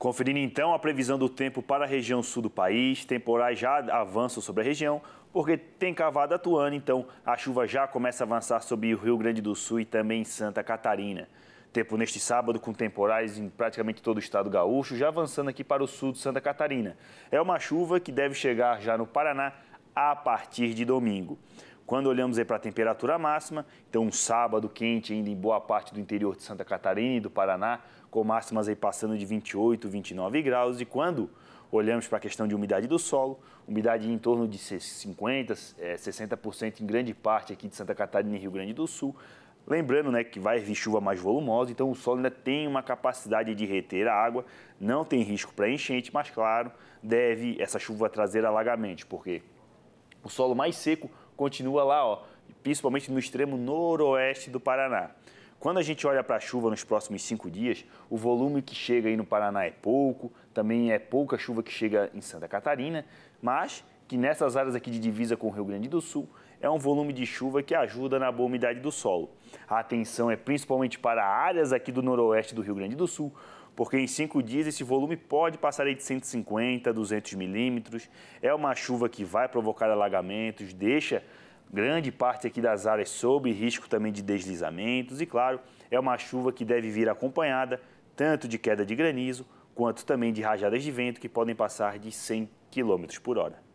Conferindo então a previsão do tempo para a região sul do país, temporais já avançam sobre a região, porque tem cavada atuando, então a chuva já começa a avançar sobre o Rio Grande do Sul e também em Santa Catarina. Tempo neste sábado com temporais em praticamente todo o estado gaúcho, já avançando aqui para o sul de Santa Catarina. É uma chuva que deve chegar já no Paraná a partir de domingo. Quando olhamos aí para a temperatura máxima, então um sábado quente ainda em boa parte do interior de Santa Catarina e do Paraná, com máximas aí passando de 28, 29 graus. E quando olhamos para a questão de umidade do solo, umidade em torno de 50, 60% é, em grande parte aqui de Santa Catarina e Rio Grande do Sul. Lembrando né, que vai vir chuva mais volumosa, então o solo ainda tem uma capacidade de reter a água, não tem risco para enchente, mas claro, deve essa chuva trazer alagamentos, porque o solo mais seco continua lá, ó, principalmente no extremo noroeste do Paraná. Quando a gente olha para a chuva nos próximos cinco dias, o volume que chega aí no Paraná é pouco, também é pouca chuva que chega em Santa Catarina, mas que nessas áreas aqui de divisa com o Rio Grande do Sul é um volume de chuva que ajuda na boa umidade do solo. A atenção é principalmente para áreas aqui do noroeste do Rio Grande do Sul, porque em cinco dias esse volume pode passar de 150 a 200 milímetros. É uma chuva que vai provocar alagamentos, deixa grande parte aqui das áreas sob risco também de deslizamentos e, claro, é uma chuva que deve vir acompanhada tanto de queda de granizo quanto também de rajadas de vento que podem passar de 100 km por hora.